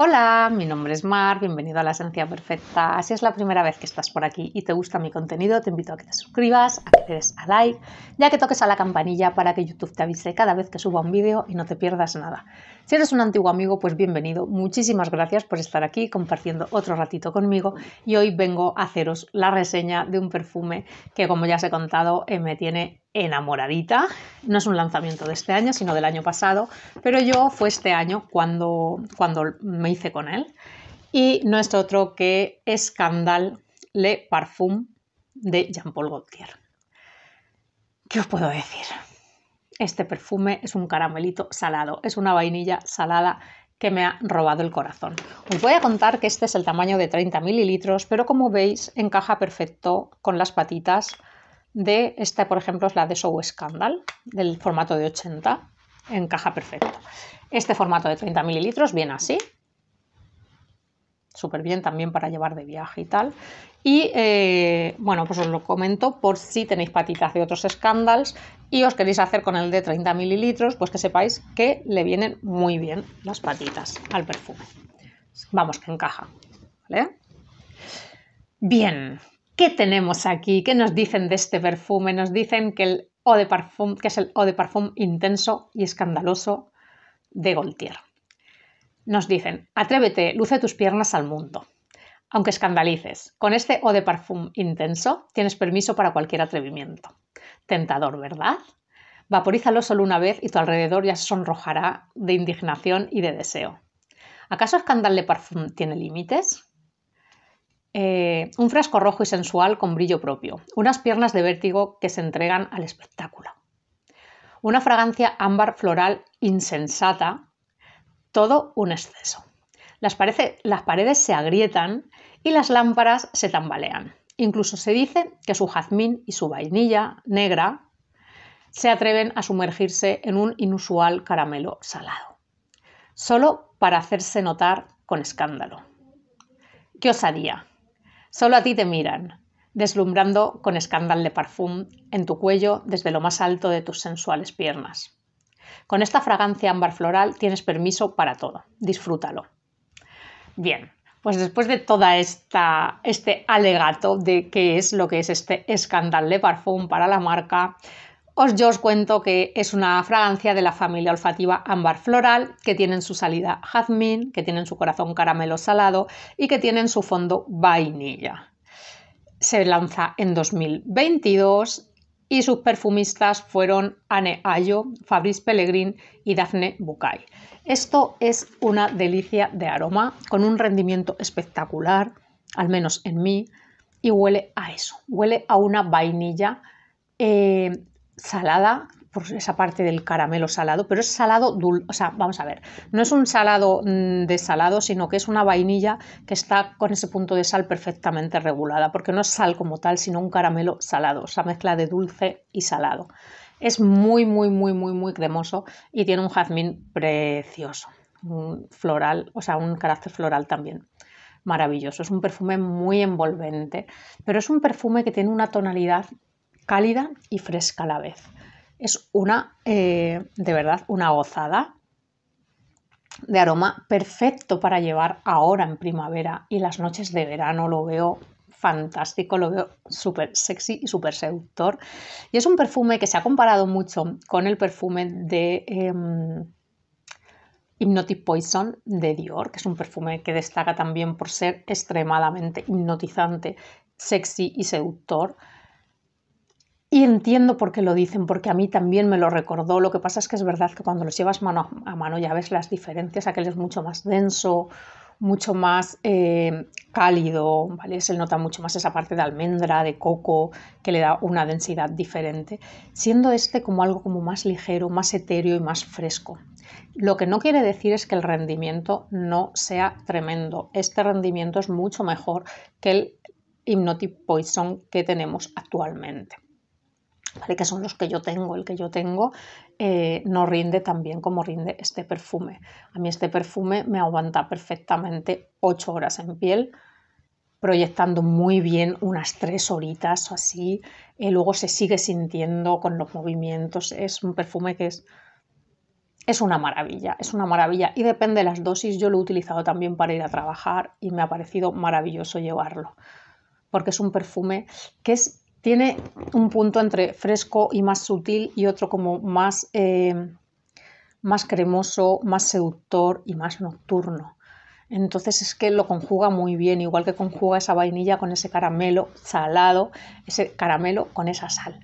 Hola, mi nombre es Mar, bienvenido a La Esencia Perfecta. Si es la primera vez que estás por aquí y te gusta mi contenido, te invito a que te suscribas, a que le des a like, ya que toques a la campanilla para que YouTube te avise cada vez que suba un vídeo y no te pierdas nada. Si eres un antiguo amigo, pues bienvenido. Muchísimas gracias por estar aquí compartiendo otro ratito conmigo y hoy vengo a haceros la reseña de un perfume que, como ya os he contado, eh, me tiene enamoradita. No es un lanzamiento de este año, sino del año pasado, pero yo fue este año cuando, cuando me hice con él. Y no es otro que Scandal Le Parfum de Jean-Paul Gaultier. ¿Qué os puedo decir? Este perfume es un caramelito salado, es una vainilla salada que me ha robado el corazón. Os voy a contar que este es el tamaño de 30 mililitros, pero como veis encaja perfecto con las patitas de esta, por ejemplo, es la de Show Scandal, del formato de 80, encaja perfecto. Este formato de 30 mililitros viene así, súper bien también para llevar de viaje y tal. Y eh, bueno, pues os lo comento por si tenéis patitas de otros escándalos y os queréis hacer con el de 30 mililitros, pues que sepáis que le vienen muy bien las patitas al perfume. Vamos, que encaja. ¿vale? Bien, ¿qué tenemos aquí? ¿Qué nos dicen de este perfume? Nos dicen que, el eau de que es el eau de parfum intenso y escandaloso de Gaultier. Nos dicen, atrévete, luce tus piernas al mundo. Aunque escandalices, con este eau de parfum intenso tienes permiso para cualquier atrevimiento. Tentador, ¿verdad? Vaporízalo solo una vez y tu alrededor ya sonrojará de indignación y de deseo. ¿Acaso Escandal de Parfum tiene límites? Eh, un frasco rojo y sensual con brillo propio, unas piernas de vértigo que se entregan al espectáculo, una fragancia ámbar floral insensata, todo un exceso. Las, las paredes se agrietan y las lámparas se tambalean. Incluso se dice que su jazmín y su vainilla negra se atreven a sumergirse en un inusual caramelo salado, solo para hacerse notar con escándalo. ¡Qué osadía! Solo a ti te miran, deslumbrando con escándalo de parfum en tu cuello desde lo más alto de tus sensuales piernas. Con esta fragancia ámbar floral tienes permiso para todo. Disfrútalo. Bien, pues después de toda este alegato de qué es lo que es este escándalo de parfum para la marca, os yo os cuento que es una fragancia de la familia olfativa ámbar floral, que tiene su salida jazmín, que tiene su corazón caramelo salado y que tiene su fondo vainilla. Se lanza en 2022 y sus perfumistas fueron Anne Ayo, Fabrice Pellegrin y Daphne Bucay. Esto es una delicia de aroma, con un rendimiento espectacular, al menos en mí, y huele a eso, huele a una vainilla eh, salada, por esa parte del caramelo salado, pero es salado dulce, o sea, vamos a ver, no es un salado mm, de salado, sino que es una vainilla que está con ese punto de sal perfectamente regulada, porque no es sal como tal, sino un caramelo salado, esa mezcla de dulce y salado. Es muy, muy, muy, muy, muy cremoso y tiene un jazmín precioso, floral, o sea, un carácter floral también maravilloso. Es un perfume muy envolvente, pero es un perfume que tiene una tonalidad cálida y fresca a la vez. Es una, eh, de verdad, una gozada de aroma perfecto para llevar ahora en primavera y las noches de verano. Lo veo fantástico, lo veo súper sexy y súper seductor. Y es un perfume que se ha comparado mucho con el perfume de em, Hypnotic Poison de Dior, que es un perfume que destaca también por ser extremadamente hipnotizante, sexy y seductor. Y entiendo por qué lo dicen, porque a mí también me lo recordó. Lo que pasa es que es verdad que cuando los llevas mano a mano ya ves las diferencias. Aquel es mucho más denso, mucho más eh, cálido, ¿vale? Se nota mucho más esa parte de almendra, de coco, que le da una densidad diferente, siendo este como algo como más ligero, más etéreo y más fresco. Lo que no quiere decir es que el rendimiento no sea tremendo. Este rendimiento es mucho mejor que el Hypnotic Poison que tenemos actualmente que son los que yo tengo, el que yo tengo, eh, no rinde tan bien como rinde este perfume. A mí este perfume me aguanta perfectamente 8 horas en piel, proyectando muy bien unas tres horitas o así, y luego se sigue sintiendo con los movimientos. Es un perfume que es, es una maravilla, es una maravilla. Y depende de las dosis, yo lo he utilizado también para ir a trabajar y me ha parecido maravilloso llevarlo, porque es un perfume que es tiene un punto entre fresco y más sutil y otro como más, eh, más cremoso, más seductor y más nocturno. Entonces es que lo conjuga muy bien, igual que conjuga esa vainilla con ese caramelo salado, ese caramelo con esa sal.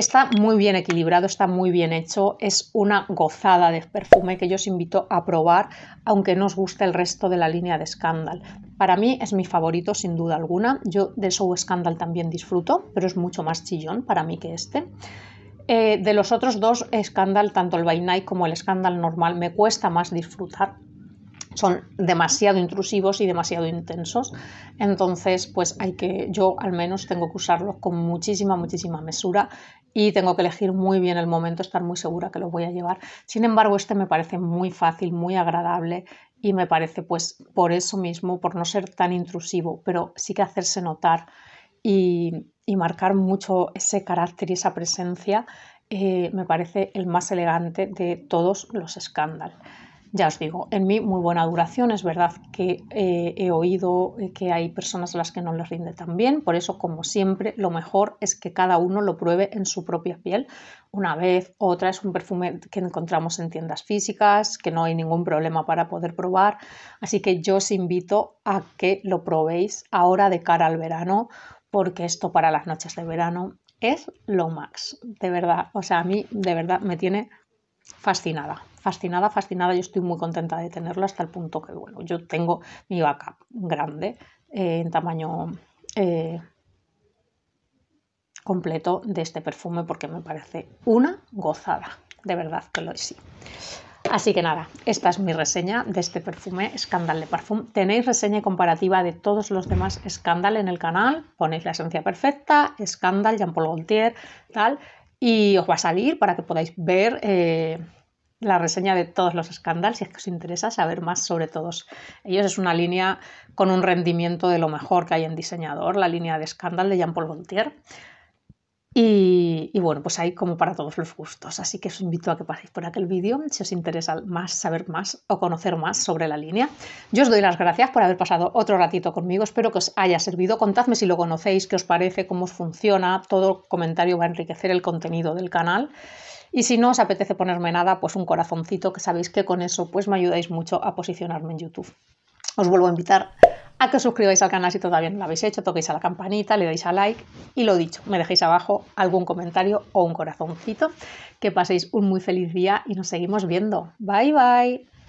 Está muy bien equilibrado, está muy bien hecho, es una gozada de perfume que yo os invito a probar, aunque no os guste el resto de la línea de Scandal. Para mí es mi favorito sin duda alguna, yo de Show Scandal también disfruto, pero es mucho más chillón para mí que este. Eh, de los otros dos Scandal, tanto el By Night como el Scandal normal, me cuesta más disfrutar, son demasiado intrusivos y demasiado intensos. Entonces, pues hay que, yo al menos tengo que usarlos con muchísima, muchísima mesura y tengo que elegir muy bien el momento, estar muy segura que lo voy a llevar. Sin embargo, este me parece muy fácil, muy agradable y me parece pues por eso mismo, por no ser tan intrusivo, pero sí que hacerse notar y, marcar mucho ese carácter y esa presencia, eh, me parece el más elegante de todos los escándalos. Ya os digo, en mí muy buena duración. Es verdad que eh, he oído eh, que hay personas a las que no les rinde tan bien. Por eso, como siempre, lo mejor es que cada uno lo pruebe en su propia piel. Una vez, otra es un perfume que encontramos en tiendas físicas, que no hay ningún problema para poder probar. Así que yo os invito a que lo probéis ahora de cara al verano, porque esto para las noches de verano es lo max. De verdad, o sea, a mí de verdad me tiene fascinada, fascinada, fascinada. Yo estoy muy contenta de tenerlo hasta el punto que, bueno, yo tengo mi vaca grande eh, en tamaño eh, completo de este perfume porque me parece una gozada. De verdad que lo es. Así que nada, esta es mi reseña de este perfume, Scandal de Parfum. Tenéis reseña comparativa de todos los demás Scandal en el canal. Ponéis la esencia perfecta, Scandal, Jean Paul Gaultier, tal y os va a salir para que podáis ver eh, la reseña de todos los escándalos si es que os interesa saber más sobre todos ellos. Es una línea con un rendimiento de lo mejor que hay en diseñador, la línea de escándalo de Jean-Paul Gaultier. Y, bueno, pues hay como para todos los gustos, así que os invito a que paséis por aquel vídeo si os interesa más saber más o conocer más sobre la línea. Yo os doy las gracias por haber pasado otro ratito conmigo, espero que os haya servido. Contadme si lo conocéis, qué os parece, cómo os funciona, todo comentario va a enriquecer el contenido del canal. Y si no os apetece ponerme nada, pues un corazoncito, que sabéis que con eso pues me ayudáis mucho a posicionarme en YouTube. Os vuelvo a invitar a que os suscribáis al canal si todavía no lo habéis hecho, toquéis a la campanita, le dais a like y lo dicho, me dejéis abajo algún comentario o un corazoncito. Que paséis un muy feliz día y nos seguimos viendo. Bye bye.